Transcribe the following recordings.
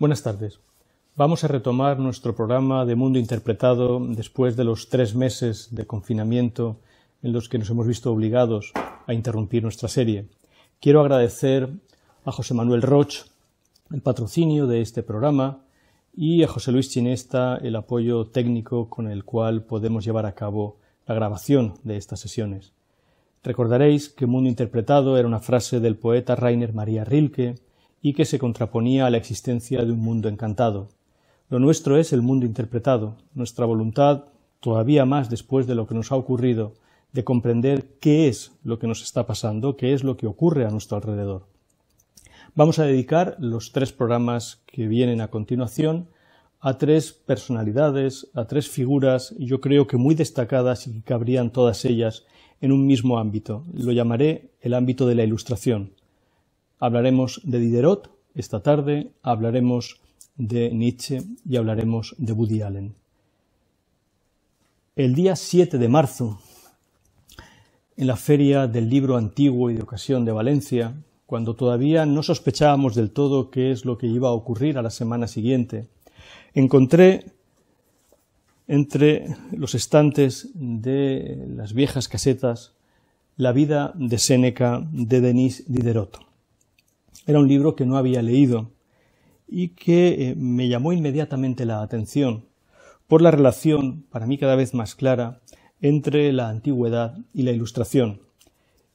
Buenas tardes. Vamos a retomar nuestro programa de Mundo Interpretado después de los tres meses de confinamiento en los que nos hemos visto obligados a interrumpir nuestra serie. Quiero agradecer a José Manuel Roch el patrocinio de este programa y a José Luis Chinesta el apoyo técnico con el cual podemos llevar a cabo la grabación de estas sesiones. Recordaréis que Mundo Interpretado era una frase del poeta Rainer María Rilke, y que se contraponía a la existencia de un mundo encantado. Lo nuestro es el mundo interpretado, nuestra voluntad, todavía más después de lo que nos ha ocurrido, de comprender qué es lo que nos está pasando, qué es lo que ocurre a nuestro alrededor. Vamos a dedicar los tres programas que vienen a continuación a tres personalidades, a tres figuras, yo creo que muy destacadas y que cabrían todas ellas en un mismo ámbito. Lo llamaré el ámbito de la ilustración. Hablaremos de Diderot esta tarde, hablaremos de Nietzsche y hablaremos de Woody Allen. El día 7 de marzo, en la Feria del Libro Antiguo y de Ocasión de Valencia, cuando todavía no sospechábamos del todo qué es lo que iba a ocurrir a la semana siguiente, encontré entre los estantes de las viejas casetas La vida de Séneca de Denis Diderot. Era un libro que no había leído y que eh, me llamó inmediatamente la atención por la relación, para mí cada vez más clara, entre la antigüedad y la ilustración.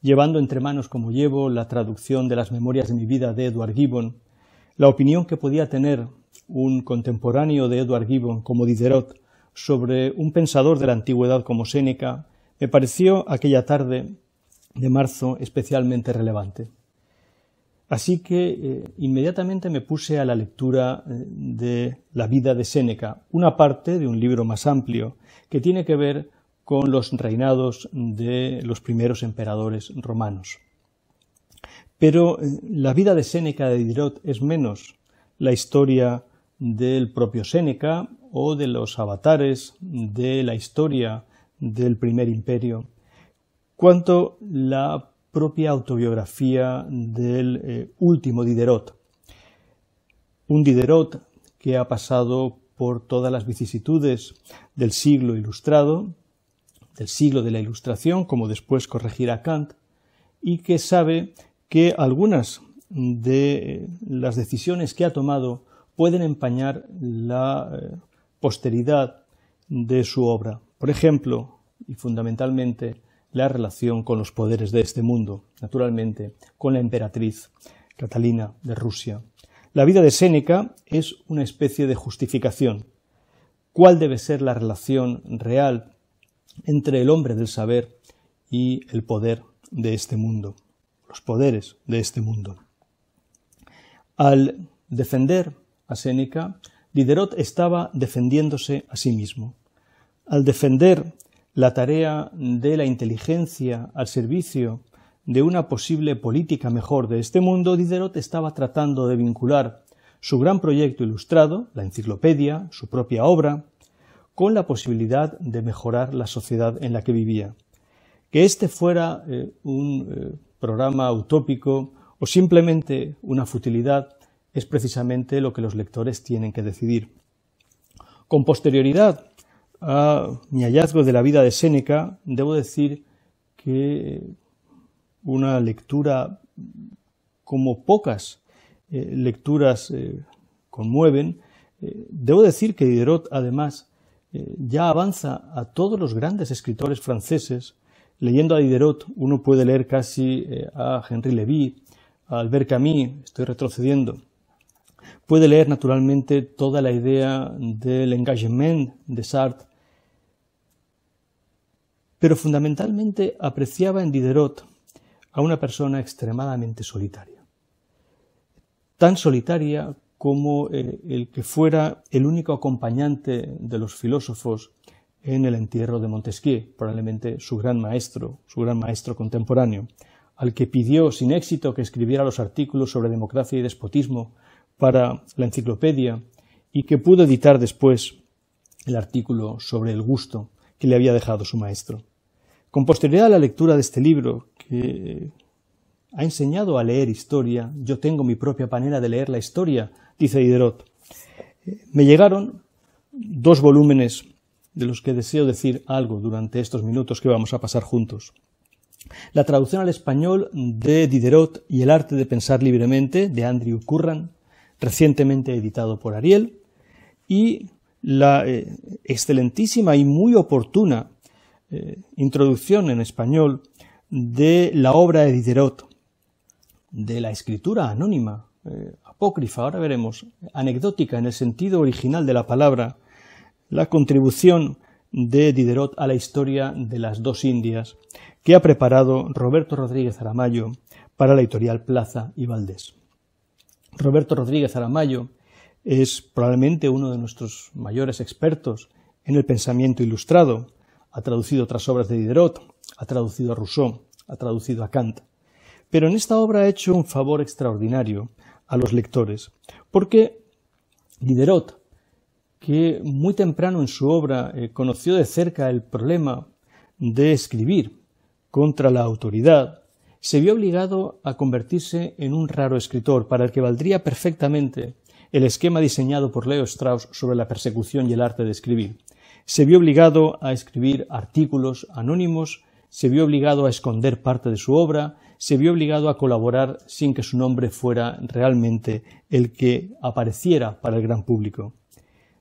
Llevando entre manos como llevo la traducción de las Memorias de mi vida de Edward Gibbon, la opinión que podía tener un contemporáneo de Edward Gibbon como Diderot sobre un pensador de la antigüedad como Séneca, me pareció aquella tarde de marzo especialmente relevante. Así que eh, inmediatamente me puse a la lectura eh, de la vida de Séneca, una parte de un libro más amplio que tiene que ver con los reinados de los primeros emperadores romanos. Pero eh, la vida de Séneca de Diderot es menos la historia del propio Séneca o de los avatares de la historia del primer imperio, cuanto la propia autobiografía del eh, último Diderot. Un Diderot que ha pasado por todas las vicisitudes del siglo ilustrado, del siglo de la ilustración, como después corregirá Kant, y que sabe que algunas de eh, las decisiones que ha tomado pueden empañar la eh, posteridad de su obra. Por ejemplo, y fundamentalmente, la relación con los poderes de este mundo, naturalmente, con la emperatriz Catalina de Rusia. La vida de Séneca es una especie de justificación. ¿Cuál debe ser la relación real entre el hombre del saber y el poder de este mundo, los poderes de este mundo? Al defender a Séneca, Diderot estaba defendiéndose a sí mismo. Al defender la tarea de la inteligencia al servicio de una posible política mejor de este mundo, Diderot estaba tratando de vincular su gran proyecto ilustrado, la enciclopedia, su propia obra, con la posibilidad de mejorar la sociedad en la que vivía. Que este fuera eh, un eh, programa utópico o simplemente una futilidad es precisamente lo que los lectores tienen que decidir. Con posterioridad a mi hallazgo de la vida de Séneca, debo decir que una lectura como pocas eh, lecturas eh, conmueven, eh, debo decir que Diderot además ya avanza a todos los grandes escritores franceses. Leyendo a Diderot uno puede leer casi a Henri Levy, a Albert Camus, estoy retrocediendo, puede leer naturalmente toda la idea del engagement de Sartre, pero fundamentalmente apreciaba en Diderot a una persona extremadamente solitaria, tan solitaria como eh, el que fuera el único acompañante de los filósofos en el entierro de Montesquieu, probablemente su gran maestro, su gran maestro contemporáneo, al que pidió sin éxito que escribiera los artículos sobre democracia y despotismo para la enciclopedia y que pudo editar después el artículo sobre el gusto que le había dejado su maestro. Con posterioridad a la lectura de este libro, que ha enseñado a leer historia, yo tengo mi propia manera de leer la historia, dice Diderot, me llegaron dos volúmenes de los que deseo decir algo durante estos minutos que vamos a pasar juntos. La traducción al español de Diderot y el arte de pensar libremente de Andrew Curran recientemente editado por Ariel, y la eh, excelentísima y muy oportuna eh, introducción en español de la obra de Diderot, de la escritura anónima, eh, apócrifa, ahora veremos, anecdótica en el sentido original de la palabra, la contribución de Diderot a la historia de las dos Indias que ha preparado Roberto Rodríguez Aramayo para la editorial Plaza y Valdés. Roberto Rodríguez Aramayo es probablemente uno de nuestros mayores expertos en el pensamiento ilustrado. Ha traducido otras obras de Diderot, ha traducido a Rousseau, ha traducido a Kant. Pero en esta obra ha hecho un favor extraordinario a los lectores, porque Diderot, que muy temprano en su obra eh, conoció de cerca el problema de escribir contra la autoridad, se vio obligado a convertirse en un raro escritor para el que valdría perfectamente el esquema diseñado por Leo Strauss sobre la persecución y el arte de escribir. Se vio obligado a escribir artículos anónimos, se vio obligado a esconder parte de su obra, se vio obligado a colaborar sin que su nombre fuera realmente el que apareciera para el gran público.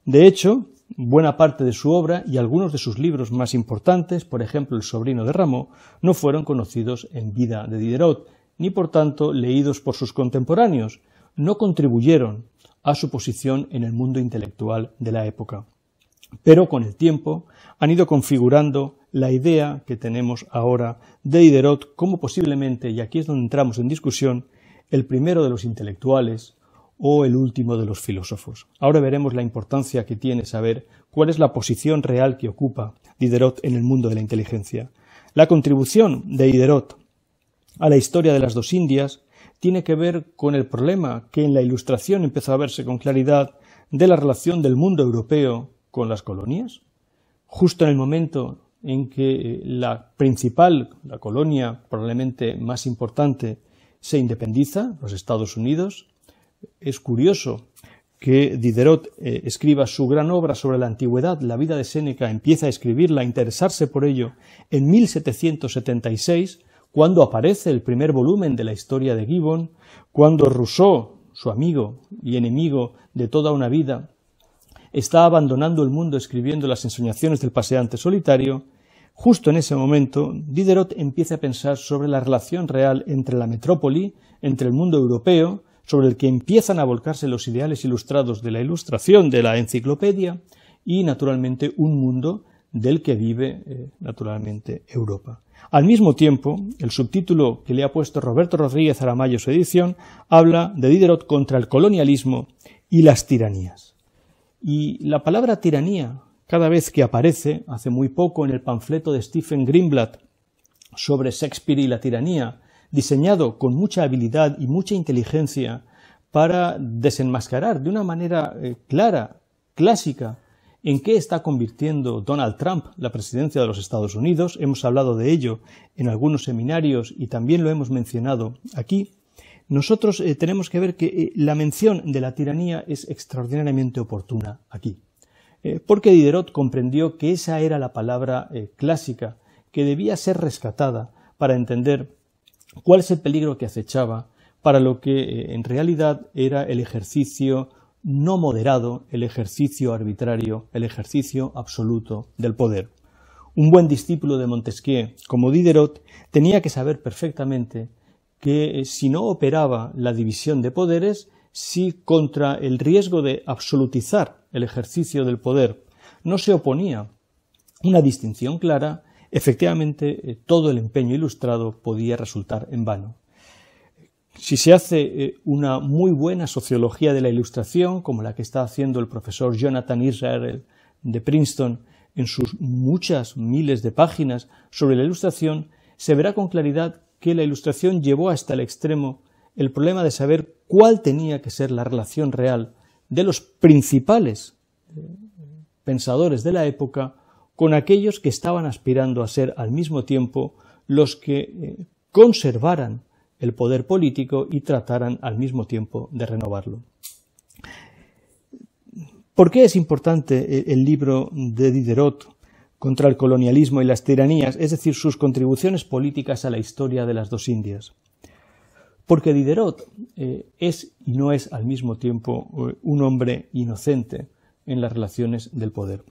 De hecho, Buena parte de su obra y algunos de sus libros más importantes, por ejemplo El sobrino de Rameau, no fueron conocidos en vida de Diderot, ni por tanto leídos por sus contemporáneos, no contribuyeron a su posición en el mundo intelectual de la época. Pero con el tiempo han ido configurando la idea que tenemos ahora de Diderot como posiblemente, y aquí es donde entramos en discusión, el primero de los intelectuales, o el último de los filósofos. Ahora veremos la importancia que tiene saber cuál es la posición real que ocupa Diderot en el mundo de la inteligencia. La contribución de Diderot a la historia de las dos Indias tiene que ver con el problema que en la Ilustración empezó a verse con claridad de la relación del mundo europeo con las colonias. Justo en el momento en que eh, la principal, la colonia probablemente más importante, se independiza, los Estados Unidos, es curioso que Diderot eh, escriba su gran obra sobre la antigüedad, la vida de Séneca, empieza a escribirla, a interesarse por ello, en 1776, cuando aparece el primer volumen de la historia de Gibbon, cuando Rousseau, su amigo y enemigo de toda una vida, está abandonando el mundo escribiendo las ensoñaciones del paseante solitario, justo en ese momento Diderot empieza a pensar sobre la relación real entre la metrópoli, entre el mundo europeo, sobre el que empiezan a volcarse los ideales ilustrados de la ilustración de la enciclopedia y, naturalmente, un mundo del que vive, eh, naturalmente, Europa. Al mismo tiempo, el subtítulo que le ha puesto Roberto Rodríguez Aramayo su edición habla de Diderot contra el colonialismo y las tiranías. Y la palabra tiranía, cada vez que aparece, hace muy poco en el panfleto de Stephen Greenblatt sobre Shakespeare y la tiranía, diseñado con mucha habilidad y mucha inteligencia para desenmascarar de una manera eh, clara, clásica, en qué está convirtiendo Donald Trump la presidencia de los Estados Unidos. Hemos hablado de ello en algunos seminarios y también lo hemos mencionado aquí. Nosotros eh, tenemos que ver que eh, la mención de la tiranía es extraordinariamente oportuna aquí, porque Diderot comprendió que esa era la palabra clásica que debía ser rescatada para entender cuál es el peligro que acechaba para lo que eh, en realidad era el ejercicio no moderado, el ejercicio arbitrario, el ejercicio absoluto del poder. Un buen discípulo de Montesquieu, como Diderot, tenía que saber perfectamente que eh, si no operaba la división de poderes, si contra el riesgo de absolutizar el ejercicio del poder no se oponía una distinción clara, efectivamente eh, todo el empeño ilustrado podía resultar en vano. Si se hace eh, una muy buena sociología de la ilustración, como la que está haciendo el profesor Jonathan Israel de Princeton en sus muchas miles de páginas sobre la ilustración, se verá con claridad que la ilustración llevó hasta el extremo el problema de saber cuál tenía que ser la relación real de los principales eh, pensadores de la época con aquellos que estaban aspirando a ser al mismo tiempo los que eh, conservaran el poder político y trataran al mismo tiempo de renovarlo. ¿Por qué es importante eh, el libro de Diderot contra el colonialismo y las tiranías, es decir, sus contribuciones políticas a la historia de las dos Indias? Porque Diderot eh, es y no es al mismo tiempo un hombre inocente en las relaciones del poder.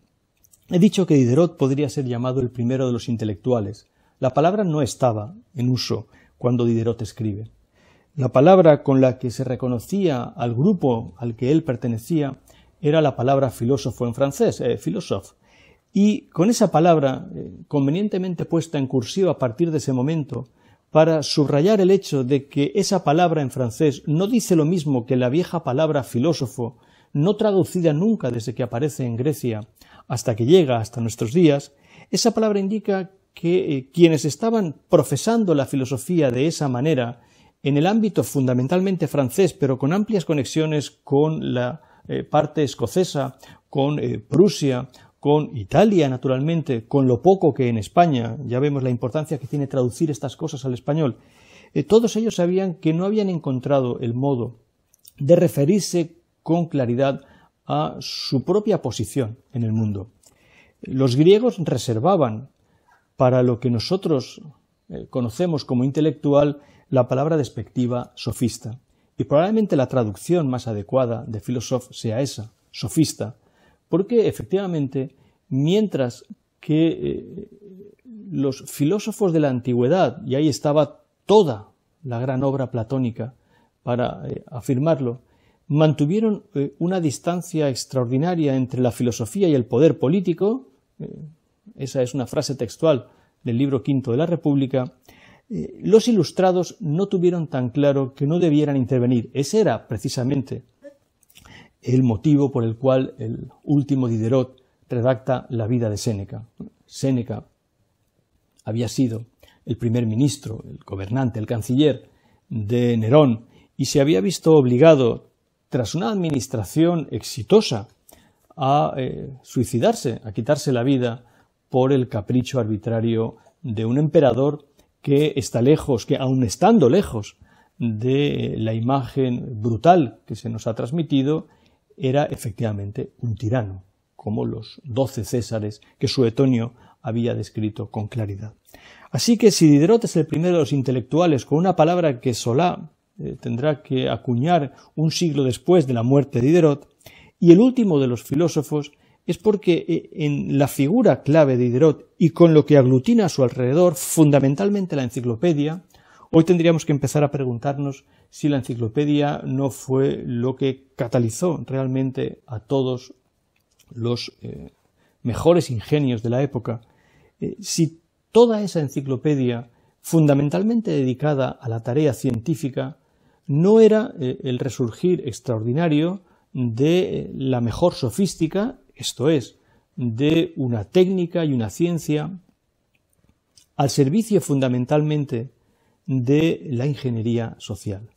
He dicho que Diderot podría ser llamado el primero de los intelectuales. La palabra no estaba en uso cuando Diderot escribe. La palabra con la que se reconocía al grupo al que él pertenecía era la palabra filósofo en francés, philosophe. Eh, y con esa palabra, eh, convenientemente puesta en cursiva a partir de ese momento, para subrayar el hecho de que esa palabra en francés no dice lo mismo que la vieja palabra filósofo no traducida nunca desde que aparece en Grecia hasta que llega hasta nuestros días, esa palabra indica que eh, quienes estaban profesando la filosofía de esa manera, en el ámbito fundamentalmente francés, pero con amplias conexiones con la eh, parte escocesa, con eh, Prusia, con Italia, naturalmente, con lo poco que en España, ya vemos la importancia que tiene traducir estas cosas al español, todos ellos sabían que no habían encontrado el modo de referirse con claridad a su propia posición en el mundo. Los griegos reservaban para lo que nosotros eh, conocemos como intelectual la palabra despectiva sofista. Y probablemente la traducción más adecuada de filósofo sea esa, sofista, porque efectivamente, mientras que eh, los filósofos de la antigüedad, y ahí estaba toda la gran obra platónica para eh, afirmarlo, mantuvieron eh, una distancia extraordinaria entre la filosofía y el poder político, eh, esa es una frase textual del libro V de la República, eh, los ilustrados no tuvieron tan claro que no debieran intervenir. Ese era precisamente el motivo por el cual el último Diderot redacta la vida de Séneca. Séneca había sido el primer ministro, el gobernante, el canciller de Nerón, y se había visto obligado tras una administración exitosa, a eh, suicidarse, a quitarse la vida por el capricho arbitrario de un emperador que está lejos, que aun estando lejos de la imagen brutal que se nos ha transmitido, era efectivamente un tirano, como los doce césares que Suetonio había descrito con claridad. Así que si Diderot es el primero de los intelectuales con una palabra que Solá eh, tendrá que acuñar un siglo después de la muerte de Diderot, y el último de los filósofos es porque eh, en la figura clave de Diderot y con lo que aglutina a su alrededor, fundamentalmente la enciclopedia, hoy tendríamos que empezar a preguntarnos si la enciclopedia no fue lo que catalizó realmente a todos los eh, mejores ingenios de la época, si toda esa enciclopedia, fundamentalmente dedicada a la tarea científica, no era eh, el resurgir extraordinario de eh, la mejor sofística, esto es, de una técnica y una ciencia al servicio fundamentalmente de la ingeniería social.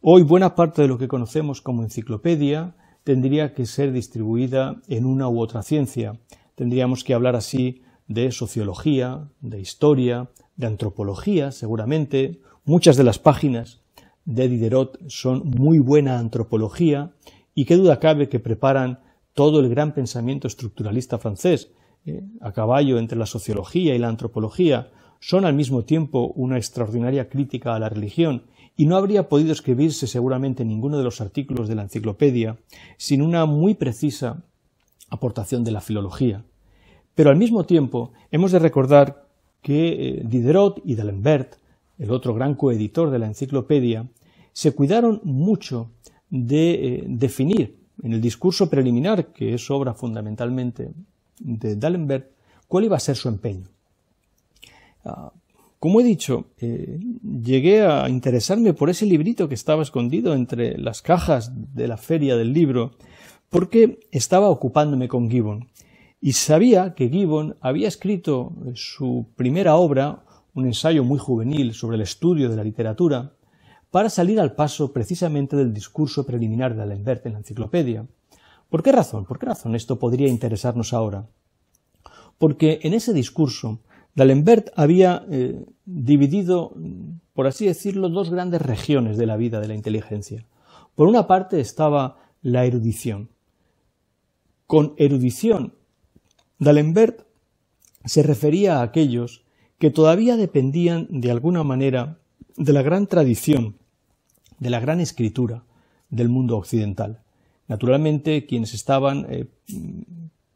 Hoy buena parte de lo que conocemos como enciclopedia tendría que ser distribuida en una u otra ciencia. Tendríamos que hablar así de sociología, de historia, de antropología, seguramente. Muchas de las páginas de Diderot son muy buena antropología y qué duda cabe que preparan todo el gran pensamiento estructuralista francés, eh, a caballo entre la sociología y la antropología, son al mismo tiempo una extraordinaria crítica a la religión, y no habría podido escribirse seguramente ninguno de los artículos de la enciclopedia sin una muy precisa aportación de la filología. Pero al mismo tiempo hemos de recordar que eh, Diderot y D'Alembert, el otro gran coeditor de la enciclopedia, se cuidaron mucho de eh, definir en el discurso preliminar, que es obra fundamentalmente de Dallenberg, cuál iba a ser su empeño. Ah, como he dicho, eh, llegué a interesarme por ese librito que estaba escondido entre las cajas de la feria del libro, porque estaba ocupándome con Gibbon. Y sabía que Gibbon había escrito eh, su primera obra, un ensayo muy juvenil sobre el estudio de la literatura, para salir al paso precisamente del discurso preliminar de D'Alembert en la enciclopedia. ¿Por qué razón? ¿Por qué razón esto podría interesarnos ahora? Porque en ese discurso, D'Alembert había eh, dividido, por así decirlo, dos grandes regiones de la vida de la inteligencia. Por una parte estaba la erudición. Con erudición, D'Alembert se refería a aquellos que todavía dependían de alguna manera de la gran tradición de la gran escritura del mundo occidental. Naturalmente, quienes estaban eh,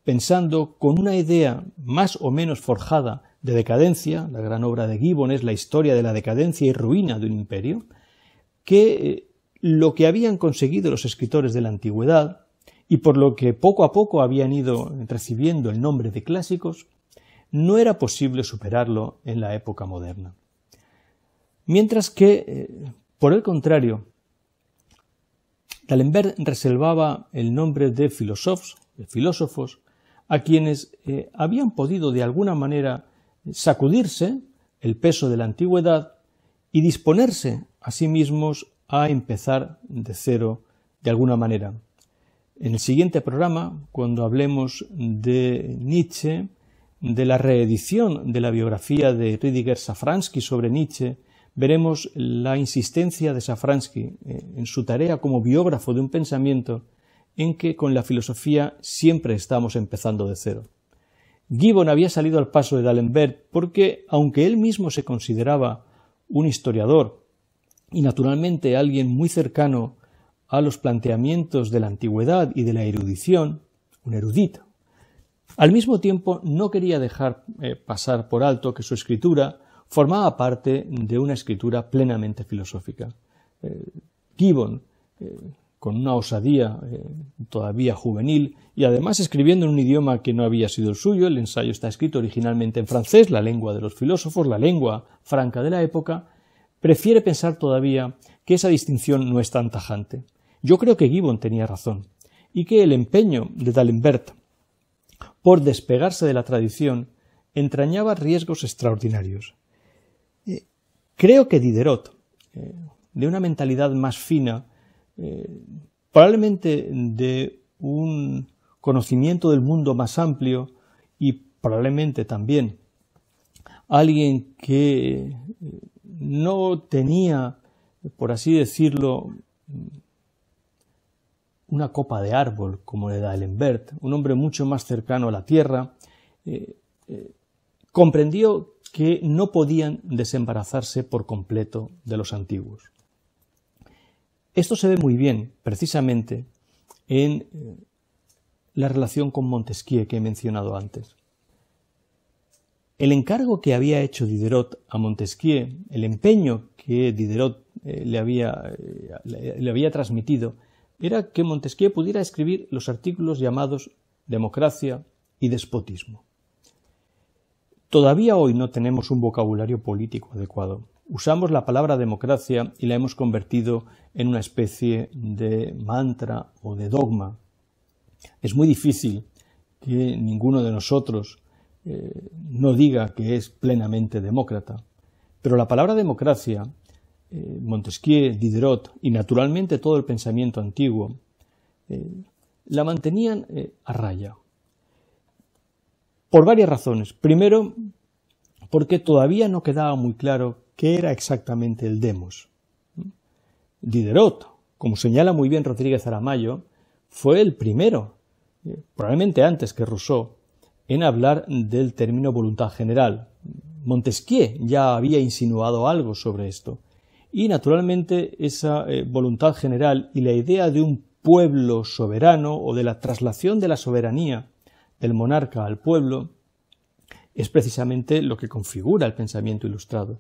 pensando con una idea más o menos forjada de decadencia, la gran obra de Gibbon es la historia de la decadencia y ruina de un imperio, que eh, lo que habían conseguido los escritores de la antigüedad y por lo que poco a poco habían ido recibiendo el nombre de clásicos, no era posible superarlo en la época moderna. Mientras que, eh, por el contrario, D'Alembert reservaba el nombre de filósofos, de filósofos a quienes eh, habían podido de alguna manera sacudirse el peso de la antigüedad y disponerse a sí mismos a empezar de cero de alguna manera. En el siguiente programa, cuando hablemos de Nietzsche, de la reedición de la biografía de Rüdiger Safransky sobre Nietzsche veremos la insistencia de Safransky eh, en su tarea como biógrafo de un pensamiento en que con la filosofía siempre estamos empezando de cero. Gibbon había salido al paso de D'Alembert porque, aunque él mismo se consideraba un historiador y naturalmente alguien muy cercano a los planteamientos de la antigüedad y de la erudición, un erudito, al mismo tiempo no quería dejar eh, pasar por alto que su escritura formaba parte de una escritura plenamente filosófica. Eh, Gibbon, eh, con una osadía eh, todavía juvenil y además escribiendo en un idioma que no había sido el suyo, el ensayo está escrito originalmente en francés, la lengua de los filósofos, la lengua franca de la época, prefiere pensar todavía que esa distinción no es tan tajante. Yo creo que Gibbon tenía razón y que el empeño de D'Alembert por despegarse de la tradición entrañaba riesgos extraordinarios. Eh, creo que Diderot, eh, de una mentalidad más fina, eh, probablemente de un conocimiento del mundo más amplio y probablemente también alguien que no tenía, por así decirlo, una copa de árbol como le da Elembert, un hombre mucho más cercano a la tierra, comprendió que no podían desembarazarse por completo de los antiguos. Esto se ve muy bien, precisamente, en eh, la relación con Montesquieu que he mencionado antes. El encargo que había hecho Diderot a Montesquieu, el empeño que Diderot eh, eh, le había transmitido, era que Montesquieu pudiera escribir los artículos llamados democracia y despotismo. Todavía hoy no tenemos un vocabulario político adecuado. Usamos la palabra democracia y la hemos convertido en una especie de mantra o de dogma. Es muy difícil que ninguno de nosotros eh, no diga que es plenamente demócrata. Pero la palabra democracia, eh, Montesquieu, Diderot y naturalmente todo el pensamiento antiguo, eh, la mantenían a raya. Por varias razones. Primero, porque todavía no quedaba muy claro qué era exactamente el demos. Diderot, como señala muy bien Rodríguez Aramayo, fue el primero, eh, probablemente antes que Rousseau, en hablar del término voluntad general. Montesquieu ya había insinuado algo sobre esto. Y naturalmente esa eh, voluntad general y la idea de un pueblo soberano o de la traslación de la soberanía el monarca al pueblo es precisamente lo que configura el pensamiento ilustrado.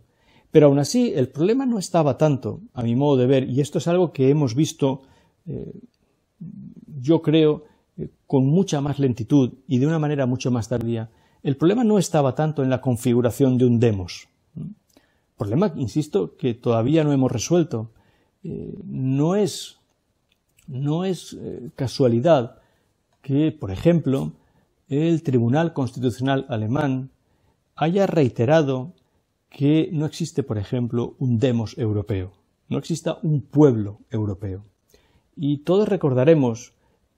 Pero aún así, el problema no estaba tanto, a mi modo de ver, y esto es algo que hemos visto, eh, yo creo, eh, con mucha más lentitud y de una manera mucho más tardía. El problema no estaba tanto en la configuración de un demos. Problema, insisto, que todavía no hemos resuelto. Eh, no es, no es casualidad que, por ejemplo, el Tribunal Constitucional alemán haya reiterado que no existe, por ejemplo, un demos europeo, no exista un pueblo europeo. Y todos recordaremos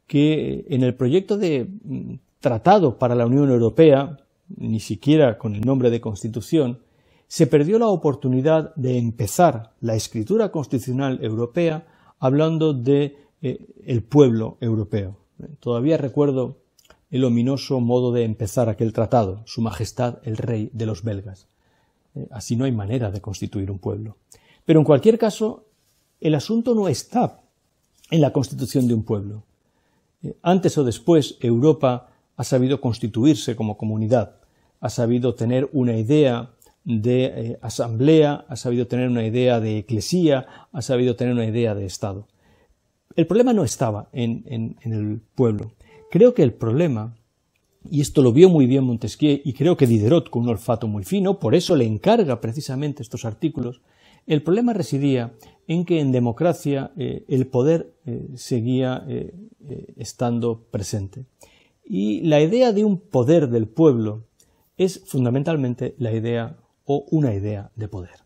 que en el proyecto de mm, tratado para la Unión Europea, ni siquiera con el nombre de Constitución, se perdió la oportunidad de empezar la escritura constitucional europea hablando de eh, el pueblo europeo. Todavía recuerdo el ominoso modo de empezar aquel tratado, Su Majestad el Rey de los belgas. Eh, así no hay manera de constituir un pueblo. Pero en cualquier caso, el asunto no está en la constitución de un pueblo. Eh, antes o después, Europa ha sabido constituirse como comunidad, ha sabido tener una idea de eh, asamblea, ha sabido tener una idea de eclesía, ha sabido tener una idea de Estado. El problema no estaba en el pueblo. Creo que el problema, y esto lo vio muy bien Montesquieu, y creo que Diderot con un olfato muy fino, por eso le encarga precisamente estos artículos, el problema residía en que en democracia eh, el poder eh, seguía eh, estando presente. Y la idea de un poder del pueblo es fundamentalmente la idea o una idea de poder.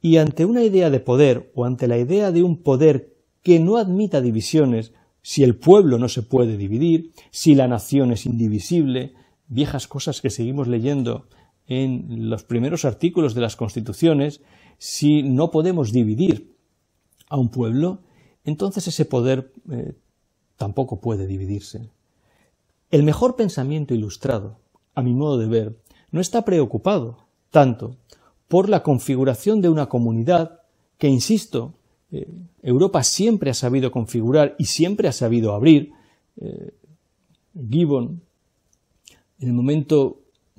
Y ante una idea de poder o ante la idea de un poder que no admita divisiones, si el pueblo no se puede dividir, si la nación es indivisible, viejas cosas que seguimos leyendo en los primeros artículos de las constituciones, si no podemos dividir a un pueblo, entonces ese poder eh, tampoco puede dividirse. El mejor pensamiento ilustrado, a mi modo de ver, no está preocupado tanto por la configuración de una comunidad que, insisto, eh, Europa siempre ha sabido configurar y siempre ha sabido abrir. Eh, Gibbon, en el momento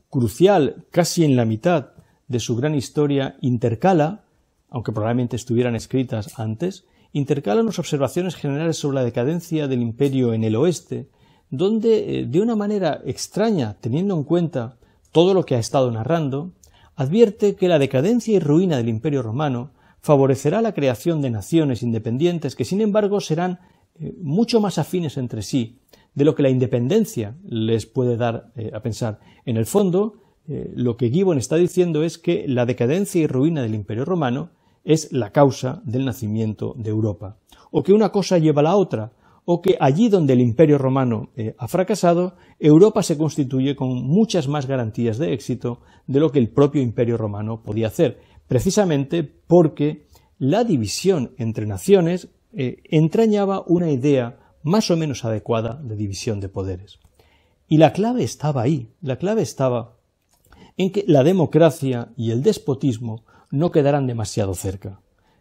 crucial, casi en la mitad de su gran historia, intercala, aunque probablemente estuvieran escritas antes, intercala unas observaciones generales sobre la decadencia del imperio en el oeste, donde, eh, de una manera extraña, teniendo en cuenta todo lo que ha estado narrando, advierte que la decadencia y ruina del imperio romano favorecerá la creación de naciones independientes que, sin embargo, serán eh, mucho más afines entre sí de lo que la independencia les puede dar eh, a pensar. En el fondo, eh, lo que Gibbon está diciendo es que la decadencia y ruina del Imperio Romano es la causa del nacimiento de Europa, o que una cosa lleva a la otra, o que allí donde el Imperio Romano ha fracasado, Europa se constituye con muchas más garantías de éxito de lo que el propio Imperio Romano podía hacer precisamente porque la división entre naciones eh, entrañaba una idea más o menos adecuada de división de poderes. Y la clave estaba ahí, la clave estaba en que la democracia y el despotismo no quedaran demasiado cerca.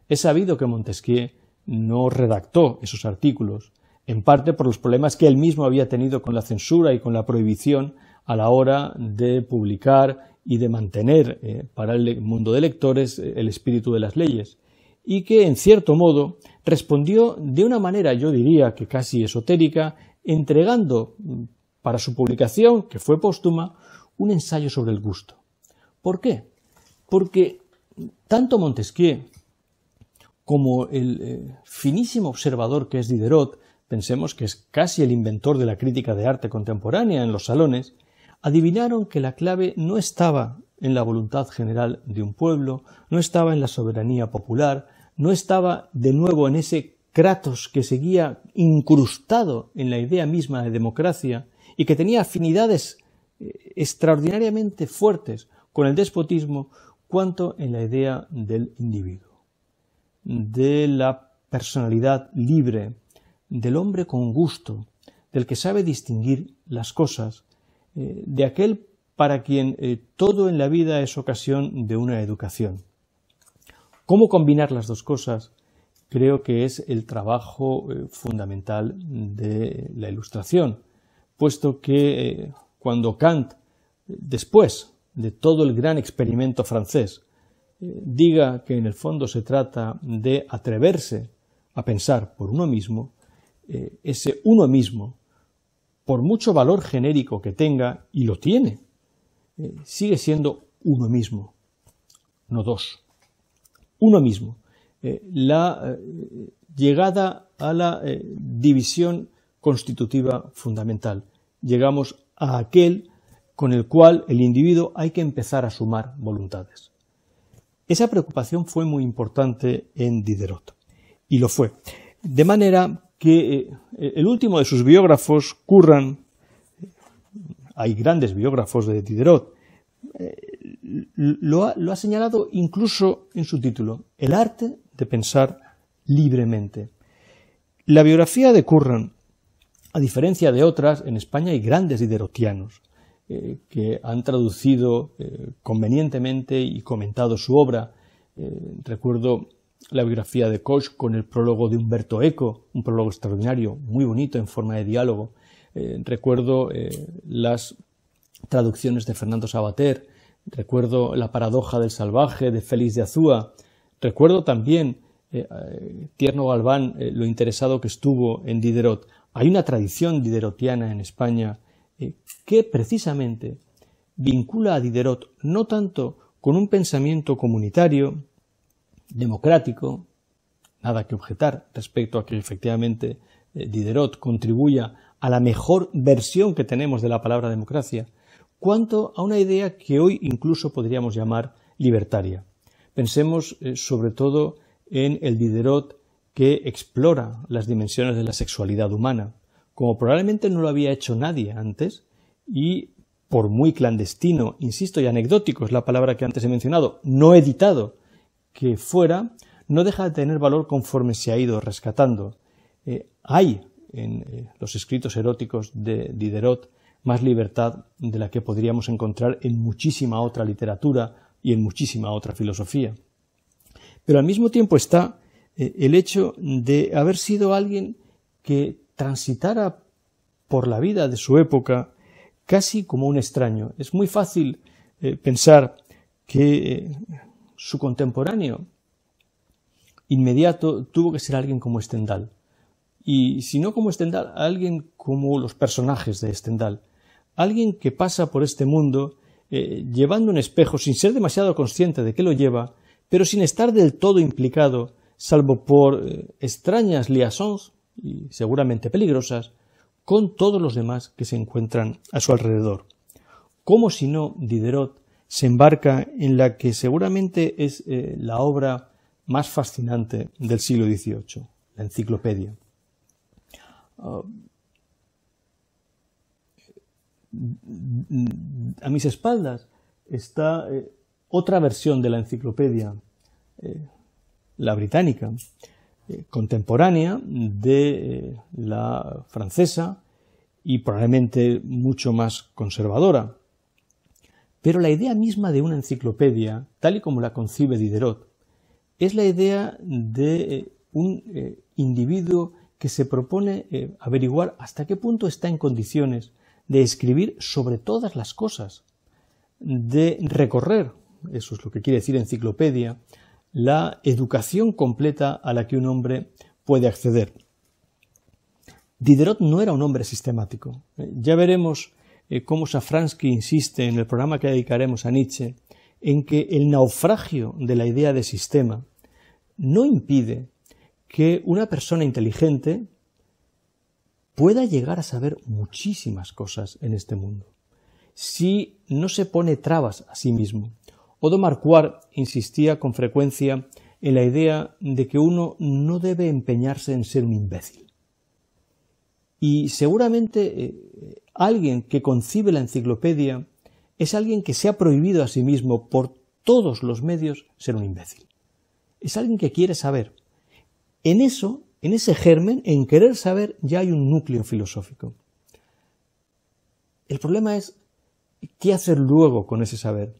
Es sabido que Montesquieu no redactó esos artículos, en parte por los problemas que él mismo había tenido con la censura y con la prohibición a la hora de publicar y de mantener eh, para el mundo de lectores eh, el espíritu de las leyes, y que, en cierto modo, respondió de una manera, yo diría que casi esotérica, entregando mm, para su publicación, que fue póstuma, un ensayo sobre el gusto. ¿Por qué? Porque tanto Montesquieu como el eh, finísimo observador que es Diderot, pensemos que es casi el inventor de la crítica de arte contemporánea en los salones, adivinaron que la clave no estaba en la voluntad general de un pueblo, no estaba en la soberanía popular, no estaba de nuevo en ese Kratos que seguía incrustado en la idea misma de democracia y que tenía afinidades eh, extraordinariamente fuertes con el despotismo cuanto en la idea del individuo, de la personalidad libre, del hombre con gusto, del que sabe distinguir las cosas, eh, de aquel para quien eh, todo en la vida es ocasión de una educación. ¿Cómo combinar las dos cosas? Creo que es el trabajo eh, fundamental de la ilustración, puesto que cuando Kant, después de todo el gran experimento francés, diga que en el fondo se trata de atreverse a pensar por uno mismo, ese uno mismo por mucho valor genérico que tenga, y lo tiene, eh, sigue siendo uno mismo, no dos. Uno mismo. Eh, la eh, llegada a la división constitutiva fundamental. Llegamos a aquel con el cual el individuo hay que empezar a sumar voluntades. Esa preocupación fue muy importante en Diderot, y lo fue. De manera que eh, eh, el último de sus biógrafos, Curran, hay grandes biógrafos de Diderot, eh, lo, ha, señalado incluso en su título, El arte de pensar libremente. La biografía de Curran, a diferencia de otras, en España hay grandes diderotianos que han traducido convenientemente y comentado su obra. recuerdo la biografía de Koch con el prólogo de Humberto Eco, un prólogo extraordinario, muy bonito en forma de diálogo. Eh, recuerdo eh, las traducciones de Fernando Sabater, recuerdo La paradoja del salvaje de Félix de Azúa, recuerdo también eh, Tierno Galván lo interesado que estuvo en Diderot. Hay una tradición diderotiana en España que precisamente vincula a Diderot no tanto con un pensamiento comunitario, democrático, nada que objetar respecto a que efectivamente eh, Diderot contribuya a la mejor versión que tenemos de la palabra democracia, cuanto a una idea que hoy incluso podríamos llamar libertaria. Pensemos eh, sobre todo en el Diderot que explora las dimensiones de la sexualidad humana, como probablemente no lo había hecho nadie antes y por muy clandestino, insisto, y anecdótico es la palabra que antes he mencionado, no editado, que fuera, no deja de tener valor conforme se ha ido rescatando. Eh, hay en eh, los escritos eróticos de Diderot más libertad de la que podríamos encontrar en muchísima otra literatura y en muchísima otra filosofía. Pero al mismo tiempo está eh, el hecho de haber sido alguien que transitara por la vida de su época casi como un extraño. Es muy fácil pensar que su contemporáneo inmediato tuvo que ser alguien como Stendhal. Y si no como Stendhal, alguien como los personajes de Stendhal. Alguien que pasa por este mundo eh, llevando un espejo sin ser demasiado consciente de que lo lleva, pero sin estar del todo implicado, salvo por eh, extrañas liaisons, y seguramente peligrosas, con todos los demás que se encuentran a su alrededor. Como si no Diderot se embarca en la que seguramente es eh, la obra más fascinante del siglo XVIII, la enciclopedia. Ah, a mis espaldas está eh, otra versión de la enciclopedia, eh, la británica, contemporánea de la francesa y probablemente mucho más conservadora. Pero la idea misma de una enciclopedia, tal y como la concibe Diderot, es la idea de eh, un eh, individuo que se propone eh, averiguar hasta qué punto está en condiciones de escribir sobre todas las cosas, de recorrer, eso es lo que quiere decir enciclopedia, la educación completa a la que un hombre puede acceder. Diderot no era un hombre sistemático. Ya veremos eh, como Safransky insiste en el programa que dedicaremos a Nietzsche en que el naufragio de la idea de sistema no impide que una persona inteligente pueda llegar a saber muchísimas cosas en este mundo, si no se pone trabas a sí mismo. Odo Marquard insistía con frecuencia en la idea de que uno no debe empeñarse en ser un imbécil. Y seguramente eh, Alguien que concibe la enciclopedia es alguien que se ha prohibido a sí mismo por todos los medios ser un imbécil. Es alguien que quiere saber. En eso, en ese germen, en querer saber, ya hay un núcleo filosófico. El problema es qué hacer luego con ese saber.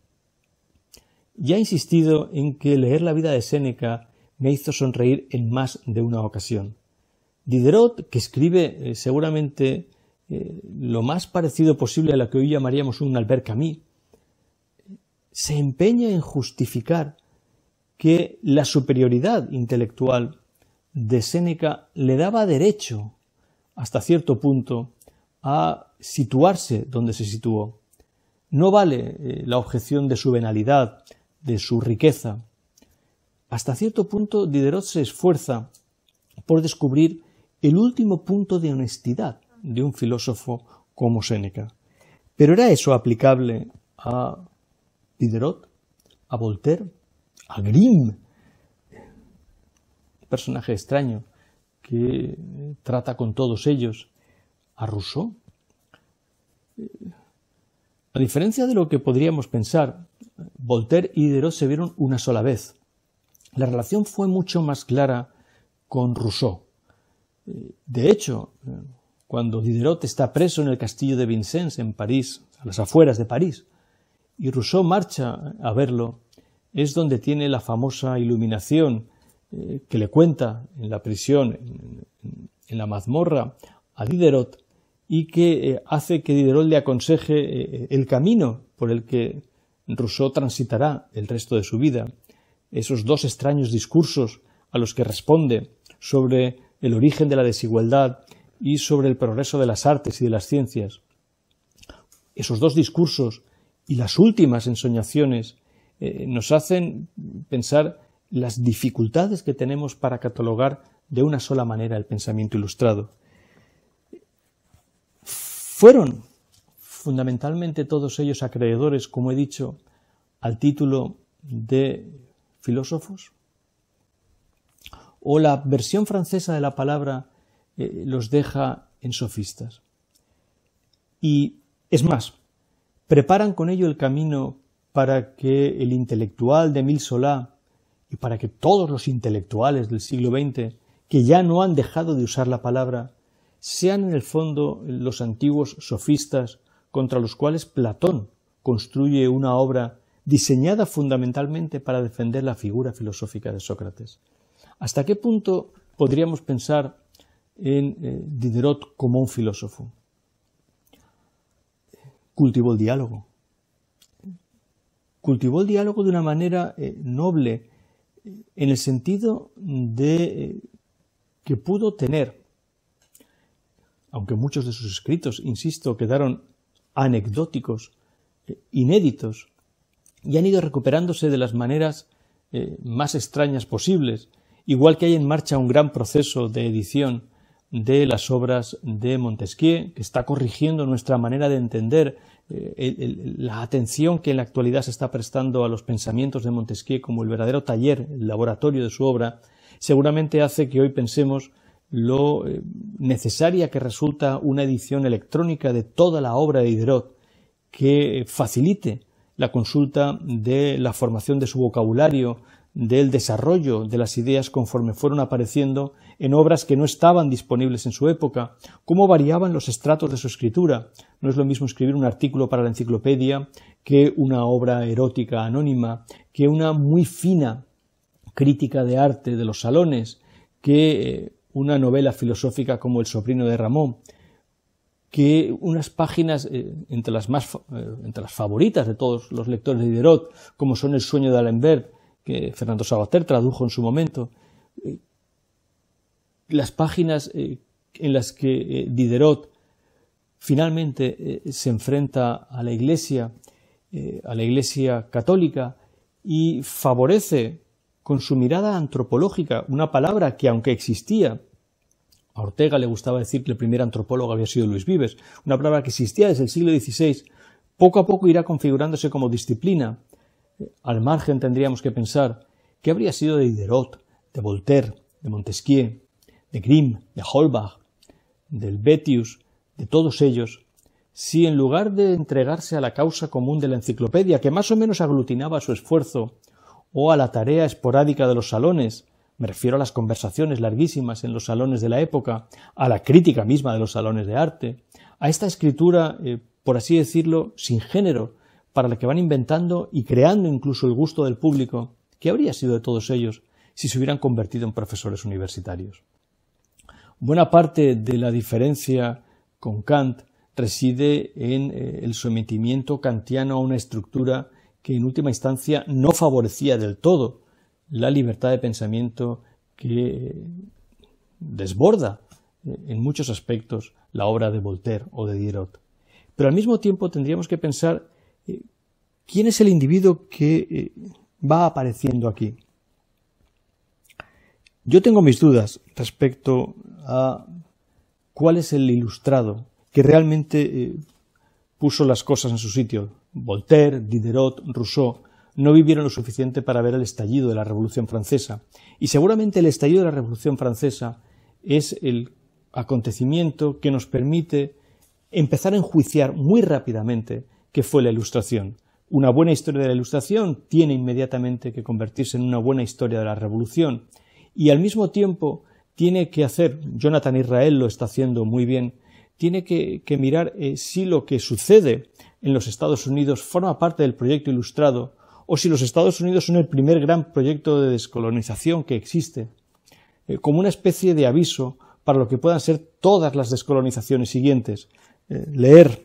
Ya he insistido en que leer la vida de Séneca me hizo sonreír en más de una ocasión. Diderot, que escribe eh, seguramente eh, lo más parecido posible a la que hoy llamaríamos un albercamí, se empeña en justificar que la superioridad intelectual de Séneca le daba derecho, hasta cierto punto, a situarse donde se situó. No vale eh, la objeción de su venalidad, de su riqueza. Hasta cierto punto Diderot se esfuerza por descubrir el último punto de honestidad de un filósofo como Séneca. Pero ¿era eso aplicable a Diderot, a Voltaire, a Grimm? Personaje extraño que trata con todos ellos, a Rousseau. A diferencia de lo que podríamos pensar, Voltaire y Diderot se vieron una sola vez. La relación fue mucho más clara con Rousseau. De hecho, cuando Diderot está preso en el castillo de Vincennes, en París, a las afueras de París, y Rousseau marcha a verlo, es donde tiene la famosa iluminación eh, que le cuenta en la prisión, en, la mazmorra, a Diderot, y que eh, hace que Diderot le aconseje eh, el camino por el que Rousseau transitará el resto de su vida. Esos dos extraños discursos a los que responde sobre el origen de la desigualdad y sobre el progreso de las artes y de las ciencias. Esos dos discursos y las últimas ensoñaciones eh, nos hacen pensar las dificultades que tenemos para catalogar de una sola manera el pensamiento ilustrado. Fueron fundamentalmente todos ellos acreedores, como he dicho, al título de filósofos? ¿O la versión francesa de la palabra eh, los deja en sofistas. Y es más, preparan con ello el camino para que el intelectual de Mil Solá y para que todos los intelectuales del siglo XX que ya no han dejado de usar la palabra sean en el fondo los antiguos sofistas contra los cuales Platón construye una obra diseñada fundamentalmente para defender la figura filosófica de Sócrates. ¿Hasta qué punto podríamos pensar en eh, Diderot como un filósofo. Cultivó el diálogo. Cultivó el diálogo de una manera eh, noble, eh, en el sentido de que pudo tener, aunque muchos de sus escritos, insisto, quedaron anecdóticos, inéditos, y han ido recuperándose de las maneras más extrañas posibles, igual que hay en marcha un gran proceso de edición de las obras de Montesquieu, que está corrigiendo nuestra manera de entender eh, la atención que en la actualidad se está prestando a los pensamientos de Montesquieu como el verdadero taller, el laboratorio de su obra, seguramente hace que hoy pensemos lo eh, necesaria que resulta una edición electrónica de toda la obra de Diderot, que facilite la consulta de la formación de su vocabulario, del desarrollo de las ideas conforme fueron apareciendo en obras que no estaban disponibles en su época, cómo variaban los estratos de su escritura. No es lo mismo escribir un artículo para la enciclopedia que una obra erótica anónima, que una muy fina crítica de arte de los salones, que eh, una novela filosófica como El sobrino de Ramón, que unas páginas eh, entre, las más, eh, entre las favoritas de todos los lectores de Diderot, como son El sueño de Alembert, que Fernando Sabater tradujo en su momento, eh, las páginas eh, en las que eh, Diderot finalmente se enfrenta a la Iglesia, a la Iglesia católica, y favorece con su mirada antropológica una palabra que, aunque existía, a Ortega le gustaba decir que el primer antropólogo había sido Luis Vives, una palabra que existía desde el siglo XVI, poco a poco irá configurándose como disciplina al margen tendríamos que pensar qué habría sido de Diderot, de Voltaire, de Montesquieu, de Grimm, de Holbach, del Betius, de todos ellos, si en lugar de entregarse a la causa común de la enciclopedia, que más o menos aglutinaba su esfuerzo, o a la tarea esporádica de los salones, me refiero a las conversaciones larguísimas en los salones de la época, a la crítica misma de los salones de arte, a esta escritura, eh, por así decirlo, sin género, para la que van inventando y creando incluso el gusto del público, ¿qué habría sido de todos ellos si se hubieran convertido en profesores universitarios? Buena parte de la diferencia con Kant reside en eh, el sometimiento kantiano a una estructura que en última instancia no favorecía del todo la libertad de pensamiento que desborda eh, en muchos aspectos la obra de Voltaire o de Diderot. Pero al mismo tiempo tendríamos que pensar eh, ¿Quién es el individuo que eh, va apareciendo aquí? Yo tengo mis dudas respecto a cuál es el ilustrado que realmente eh, puso las cosas en su sitio. Voltaire, Diderot, Rousseau no vivieron lo suficiente para ver el estallido de la Revolución Francesa. Y seguramente el estallido de la Revolución Francesa es el acontecimiento que nos permite empezar a enjuiciar muy rápidamente que fue la Ilustración. Una buena historia de la Ilustración tiene inmediatamente que convertirse en una buena historia de la Revolución y al mismo tiempo tiene que hacer, Jonathan Israel lo está haciendo muy bien, tiene que, mirar eh, si lo que sucede en los Estados Unidos forma parte del proyecto ilustrado o si los Estados Unidos son el primer gran proyecto de descolonización que existe, eh, como una especie de aviso para lo que puedan ser todas las descolonizaciones siguientes. Eh, leer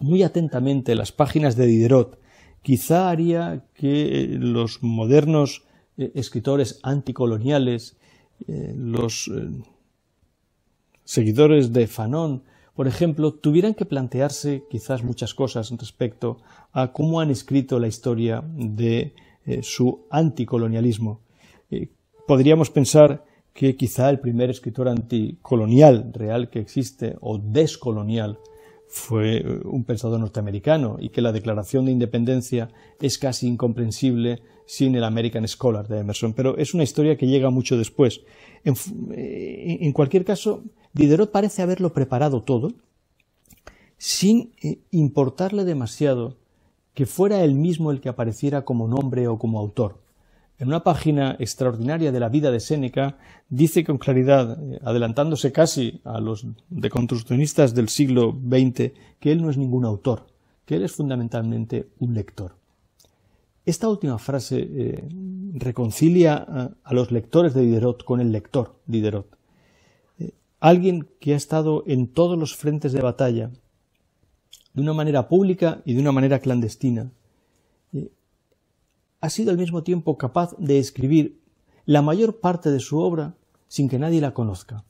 muy atentamente las páginas de Diderot, quizá haría que los modernos eh, escritores anticoloniales, eh, los eh, seguidores de Fanon, por ejemplo, tuvieran que plantearse quizás muchas cosas respecto a cómo han escrito la historia de su anticolonialismo. podríamos pensar que quizá el primer escritor anticolonial real que existe o descolonial fue eh, un pensador norteamericano y que la Declaración de Independencia es casi incomprensible sin el American Scholar de Emerson, pero es una historia que llega mucho después. En, eh, en cualquier caso, Diderot parece haberlo preparado todo sin eh, importarle demasiado que fuera él mismo el que apareciera como nombre o como autor en una página extraordinaria de la vida de Séneca, dice con claridad, eh, adelantándose casi a los deconstruccionistas del siglo XX, que él no es ningún autor, que él es fundamentalmente un lector. Esta última frase eh, reconcilia a, los lectores de Diderot con el lector Diderot. Eh, alguien que ha estado en todos los frentes de batalla, de una manera pública y de una manera clandestina, ha sido al mismo tiempo capaz de escribir la mayor parte de su obra sin que nadie la conozca,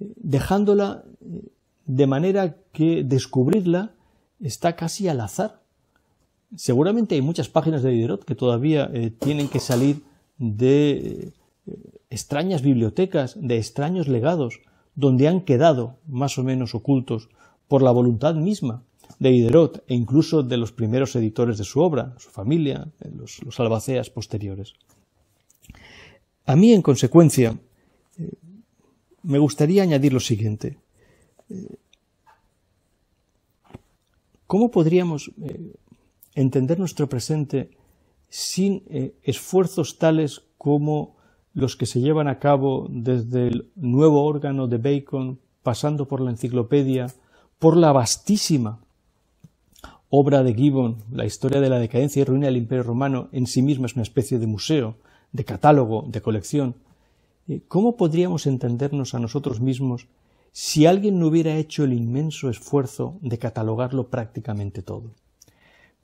eh, dejándola eh, de manera que descubrirla está casi al azar. Seguramente hay muchas páginas de Diderot que todavía eh, tienen que salir de extrañas bibliotecas, de extraños legados, donde han quedado más o menos ocultos por la voluntad misma de e incluso de los primeros editores de su obra, su familia, los, los albaceas posteriores. A mí, en consecuencia, eh, me gustaría añadir lo siguiente. Eh, ¿Cómo podríamos eh, entender nuestro presente sin esfuerzos tales como los que se llevan a cabo desde el nuevo órgano de Bacon, pasando por la enciclopedia, por la vastísima obra de Gibbon, la historia de la decadencia y ruina del Imperio Romano, en sí misma es una especie de museo, de catálogo, de colección. Eh, ¿Cómo podríamos entendernos a nosotros mismos si alguien no hubiera hecho el inmenso esfuerzo de catalogarlo prácticamente todo?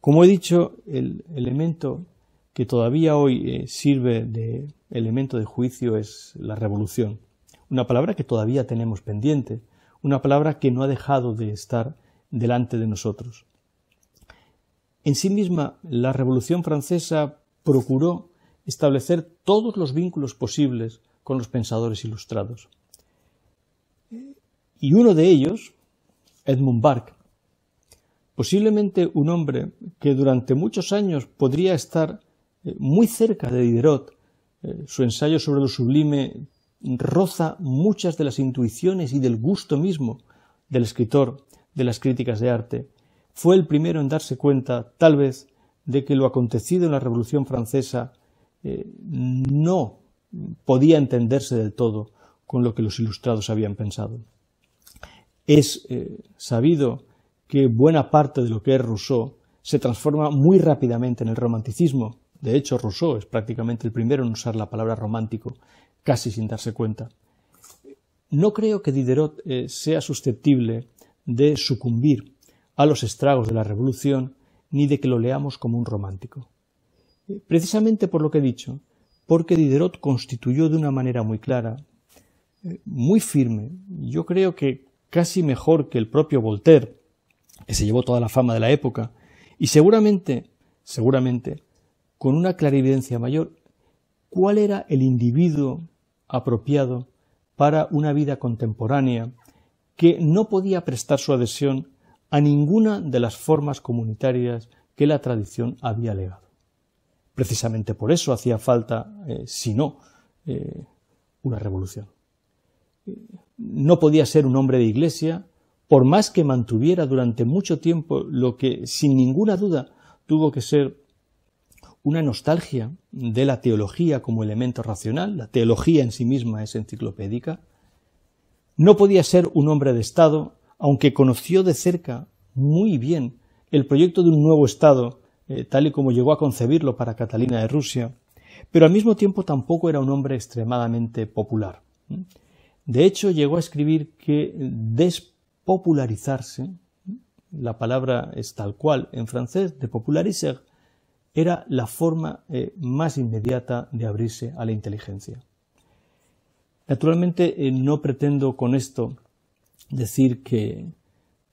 Como he dicho, el elemento que todavía hoy eh, sirve de elemento de juicio es la revolución, una palabra que todavía tenemos pendiente, una palabra que no ha dejado de estar delante de nosotros. En sí misma, la Revolución Francesa procuró establecer todos los vínculos posibles con los pensadores ilustrados. Eh, y uno de ellos, Edmund Burke, posiblemente un hombre que durante muchos años podría estar eh, muy cerca de Diderot, eh, su ensayo sobre lo sublime roza muchas de las intuiciones y del gusto mismo del escritor de las críticas de arte, fue el primero en darse cuenta, tal vez, de que lo acontecido en la Revolución Francesa eh, no podía entenderse del todo con lo que los ilustrados habían pensado. Es eh, sabido que buena parte de lo que es Rousseau se transforma muy rápidamente en el romanticismo. De hecho, Rousseau es prácticamente el primero en usar la palabra romántico, casi sin darse cuenta. No creo que Diderot eh, sea susceptible de sucumbir a los estragos de la Revolución ni de que lo leamos como un romántico. Eh, precisamente por lo que he dicho, porque Diderot constituyó de una manera muy clara, eh, muy firme, yo creo que casi mejor que el propio Voltaire, que se llevó toda la fama de la época, y seguramente, seguramente, con una clarividencia mayor, cuál era el individuo apropiado para una vida contemporánea que no podía prestar su adhesión a ninguna de las formas comunitarias que la tradición había legado. Precisamente por eso hacía falta, eh, si no, eh, una revolución. Eh, no podía ser un hombre de iglesia, por más que mantuviera durante mucho tiempo lo que, sin ninguna duda, tuvo que ser una nostalgia de la teología como elemento racional, la teología en sí misma es enciclopédica, no podía ser un hombre de Estado aunque conoció de cerca muy bien el proyecto de un nuevo Estado, eh, tal y como llegó a concebirlo para Catalina de Rusia, pero al mismo tiempo tampoco era un hombre extremadamente popular. De hecho, llegó a escribir que despopularizarse, la palabra es tal cual en francés, de populariser, era la forma eh, más inmediata de abrirse a la inteligencia. Naturalmente, eh, no pretendo con esto decir que eh,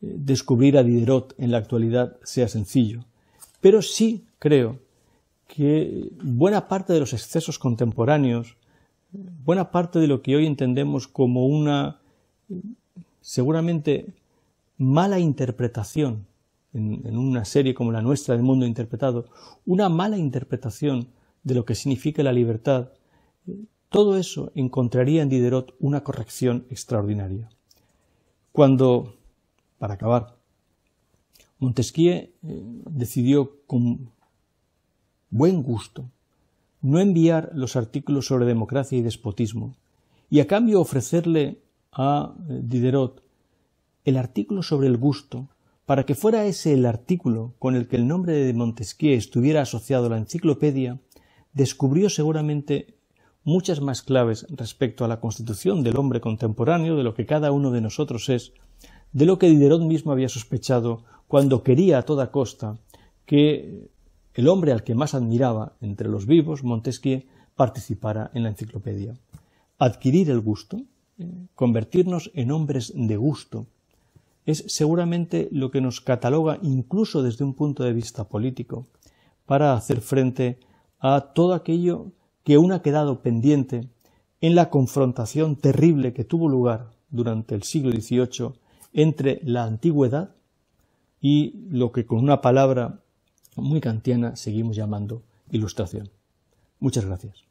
descubrir a Diderot en la actualidad sea sencillo, pero sí creo que buena parte de los excesos contemporáneos, buena parte de lo que hoy entendemos como una seguramente mala interpretación en, una serie como la nuestra del mundo interpretado, una mala interpretación de lo que significa la libertad, eh, todo eso encontraría en Diderot una corrección extraordinaria. Cuando, para acabar, Montesquieu eh, decidió con buen gusto no enviar los artículos sobre democracia y despotismo y a cambio ofrecerle a eh, Diderot el artículo sobre el gusto para que fuera ese el artículo con el que el nombre de Montesquieu estuviera asociado a la enciclopedia, descubrió seguramente muchas más claves respecto a la constitución del hombre contemporáneo, de lo que cada uno de nosotros es, de lo que Diderot mismo había sospechado cuando quería a toda costa que el hombre al que más admiraba entre los vivos, Montesquieu, participara en la enciclopedia. Adquirir el gusto, eh, convertirnos en hombres de gusto, es seguramente lo que nos cataloga incluso desde un punto de vista político para hacer frente a todo aquello que aún ha quedado pendiente en la confrontación terrible que tuvo lugar durante el siglo XVIII entre la antigüedad y lo que con una palabra muy kantiana seguimos llamando ilustración. Muchas gracias.